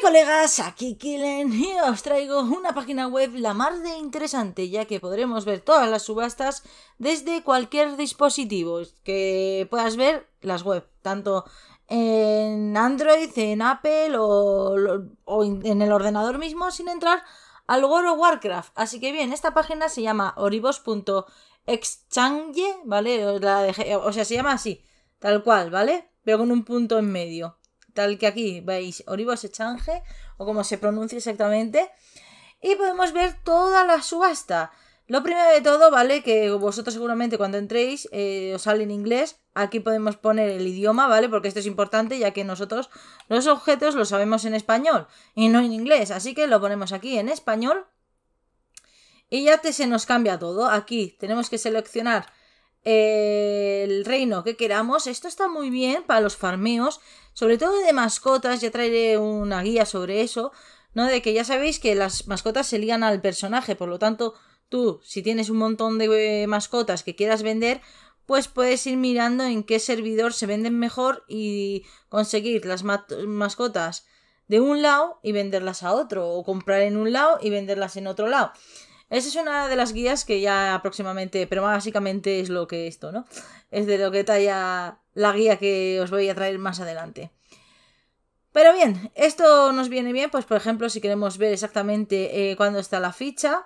colegas, aquí Killen y os traigo una página web la más de interesante ya que podremos ver todas las subastas desde cualquier dispositivo que puedas ver las web, tanto en Android, en Apple o, en el ordenador mismo sin entrar al World of Warcraft. Así que bien, esta página se llama oribos.exchange, ¿vale? la o sea, se llama así, tal cual, ¿vale? Pero con un punto en medio tal que aquí veis Oribos Echange, o como se pronuncia exactamente, y podemos ver toda la subasta. Lo primero de todo, ¿vale? Que vosotros seguramente cuando entréis eh, os sale en inglés. Aquí podemos poner el idioma, ¿vale? Porque esto es importante ya que nosotros los objetos los sabemos en español y no en inglés. Así que lo ponemos aquí en español. Y ya te, se nos cambia todo. Aquí tenemos que seleccionar el reino que queramos. Esto está muy bien para los farmeos, sobre todo de mascotas. Ya traeré una guía sobre eso, ¿no? De que ya sabéis que las mascotas se ligan al personaje, por lo tanto, tú, si tienes un montón de mascotas que quieras vender, pues puedes ir mirando en qué servidor se venden mejor y conseguir las mascotas de un lado y venderlas a otro, o comprar en un lado y venderlas en otro lado. Esa es una de las guías que ya próximamente, pero básicamente es lo que esto, ¿no? Es de lo que talla la guía que os voy a traer más adelante. Pero bien, esto nos viene bien, pues por ejemplo, si queremos ver exactamente eh, cuándo está la ficha,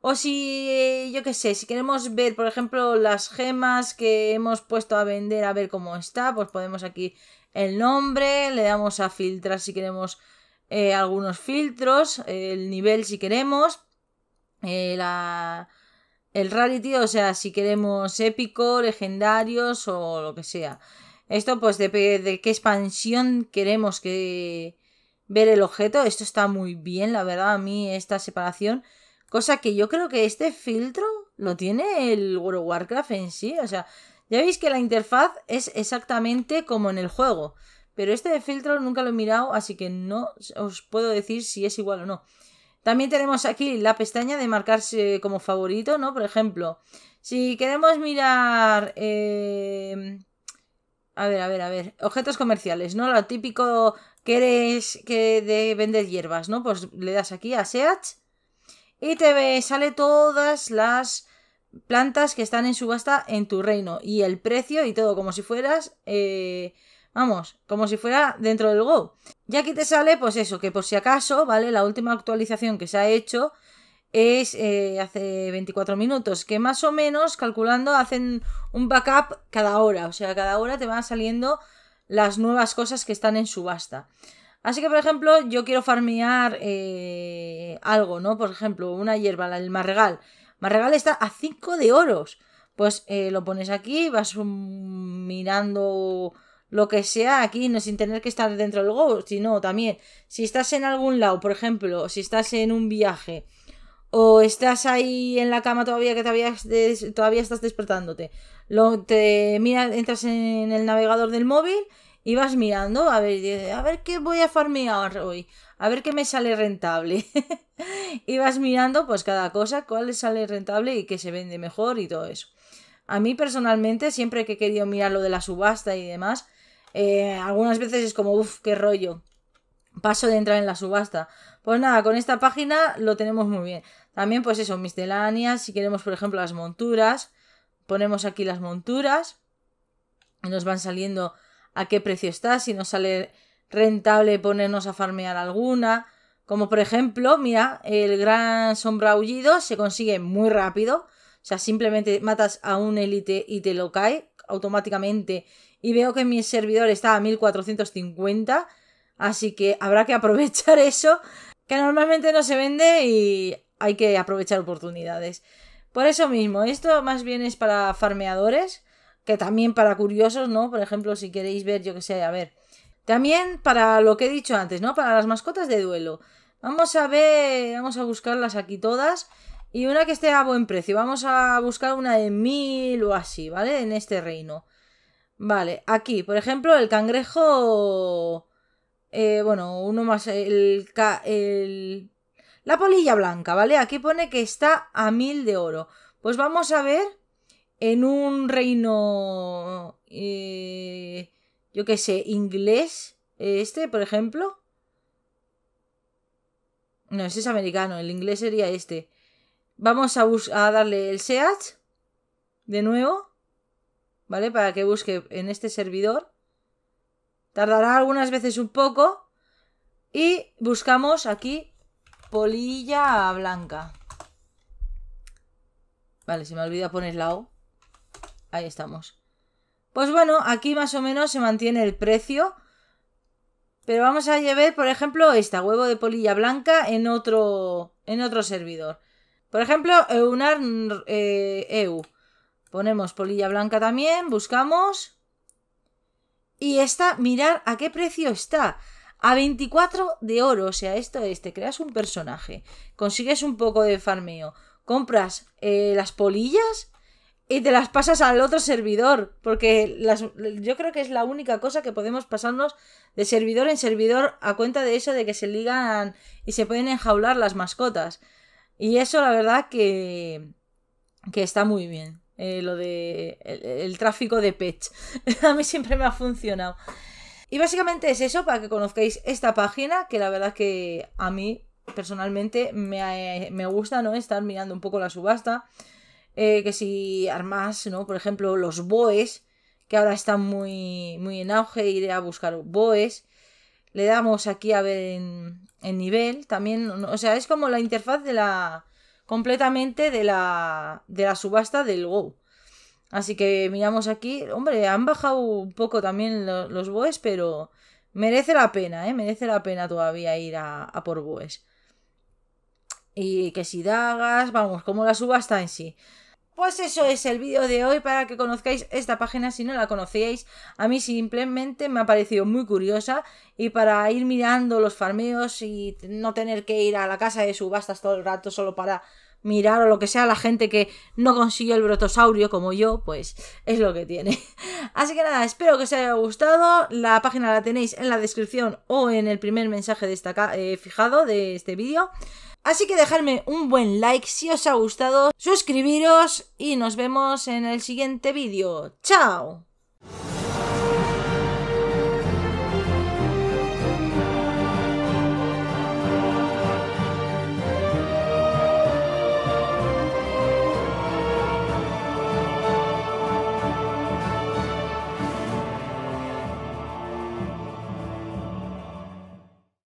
o si, eh, yo qué sé, si queremos ver, por ejemplo, las gemas que hemos puesto a vender, a ver cómo está, pues podemos aquí el nombre, le damos a filtrar si queremos eh, algunos filtros, el nivel si queremos, eh, el rarity o sea, si queremos épico, legendarios o lo que sea. Esto pues de, de qué expansión queremos que ver el objeto. Esto está muy bien, la verdad, a mí esta separación. Cosa que yo creo que este filtro lo tiene el World of Warcraft en sí. O sea, ya veis que la interfaz es exactamente como en el juego. Pero este filtro nunca lo he mirado, así que no os puedo decir si es igual o no. También tenemos aquí la pestaña de marcarse como favorito, ¿no? Por ejemplo, si queremos mirar... Eh, a ver, a ver, a ver. Objetos comerciales, ¿no? Lo típico que eres que de vender hierbas, ¿no? Pues le das aquí a Seach y te sale todas las plantas que están en subasta en tu reino y el precio y todo como si fueras eh, Vamos, como si fuera dentro del Go. Y aquí te sale, pues eso, que por si acaso, ¿vale? La última actualización que se ha hecho es eh, hace 24 minutos, que más o menos, calculando, hacen un backup cada hora. O sea, cada hora te van saliendo las nuevas cosas que están en subasta. Así que, por ejemplo, yo quiero farmear eh, algo, ¿no? Por ejemplo, una hierba, el marregal. Marregal está a 5 de oros. Pues eh, lo pones aquí, vas mm, mirando lo que sea aquí, no sin tener que estar dentro del Go, sino también si estás en algún lado, por ejemplo, si estás en un viaje o estás ahí en la cama todavía que todavía, todavía estás despertándote, lo, te miras, entras en el navegador del móvil y vas mirando a ver, a ver qué voy a farmear hoy, a ver qué me sale rentable. y vas mirando pues cada cosa, cuál le sale rentable y qué se vende mejor y todo eso. A mí personalmente, siempre que he querido mirar lo de la subasta y demás, eh, algunas veces es como, uff, qué rollo. Paso de entrar en la subasta. Pues nada, con esta página lo tenemos muy bien. También, pues eso, misceláneas. Si queremos, por ejemplo, las monturas, ponemos aquí las monturas. nos van saliendo a qué precio está. Si nos sale rentable ponernos a farmear alguna. Como por ejemplo, mira, el gran sombra se consigue muy rápido. O sea, simplemente matas a un élite y te lo cae automáticamente y veo que mi servidor está a 1450, así que habrá que aprovechar eso, que normalmente no se vende y hay que aprovechar oportunidades. Por eso mismo, esto más bien es para farmeadores, que también para curiosos, ¿no? Por ejemplo, si queréis ver, yo que sé, a ver. También para lo que he dicho antes, ¿no? Para las mascotas de duelo. Vamos a ver, vamos a buscarlas aquí todas. Y una que esté a buen precio. Vamos a buscar una de mil o así, ¿vale? En este reino. Vale, aquí, por ejemplo, el cangrejo... Eh, bueno, uno más... El, La polilla blanca, ¿vale? Aquí pone que está a mil de oro. Pues vamos a ver en un reino... Eh, yo qué sé, inglés. Este, por ejemplo. No, ese es americano. El inglés sería este. Vamos a, darle el search de nuevo, ¿vale? Para que busque en este servidor. Tardará algunas veces un poco. Y buscamos aquí polilla blanca. Vale, se me olvida poner la O. Ahí estamos. Pues bueno, aquí más o menos se mantiene el precio. Pero vamos a llevar, por ejemplo, esta huevo de polilla blanca en otro, en otro servidor. Por ejemplo, Eunar eh, EU. Ponemos polilla blanca también, buscamos. Y está, mirar a qué precio está. A 24 de oro, o sea, esto es, te creas un personaje, consigues un poco de farmeo, compras eh, las polillas y te las pasas al otro servidor, porque yo creo que es la única cosa que podemos pasarnos de servidor en servidor a cuenta de eso de que se ligan y se pueden enjaular las mascotas. Y eso la verdad que, está muy bien. Eh, lo de el, tráfico de pets. a mí siempre me ha funcionado. Y básicamente es eso para que conozcáis esta página, que la verdad que a mí personalmente me, gusta ¿no? estar mirando un poco la subasta. Eh, que si armas, ¿no? Por ejemplo, los boes, que ahora están muy, muy en auge, iré a buscar boes. Le damos aquí a ver en, nivel. También, o sea, es como la interfaz de la. completamente de la. de la subasta del GO Así que miramos aquí. Hombre, han bajado un poco también los, los boes, pero merece la pena, ¿eh? Merece la pena todavía ir a, a por boes. Y que si dagas, vamos, como la subasta en sí. Pues eso es el vídeo de hoy para que conozcáis esta página si no la conocíais. A mí simplemente me ha parecido muy curiosa y para ir mirando los farmeos y no tener que ir a la casa de subastas todo el rato solo para mirar o lo que sea, la gente que no consiguió el brotosaurio como yo, pues es lo que tiene. Así que nada, espero que os haya gustado. La página la tenéis en la descripción o en el primer mensaje eh, fijado de este vídeo. Así que dejadme un buen like si os ha gustado, suscribiros y nos vemos en el siguiente vídeo. ¡Chao!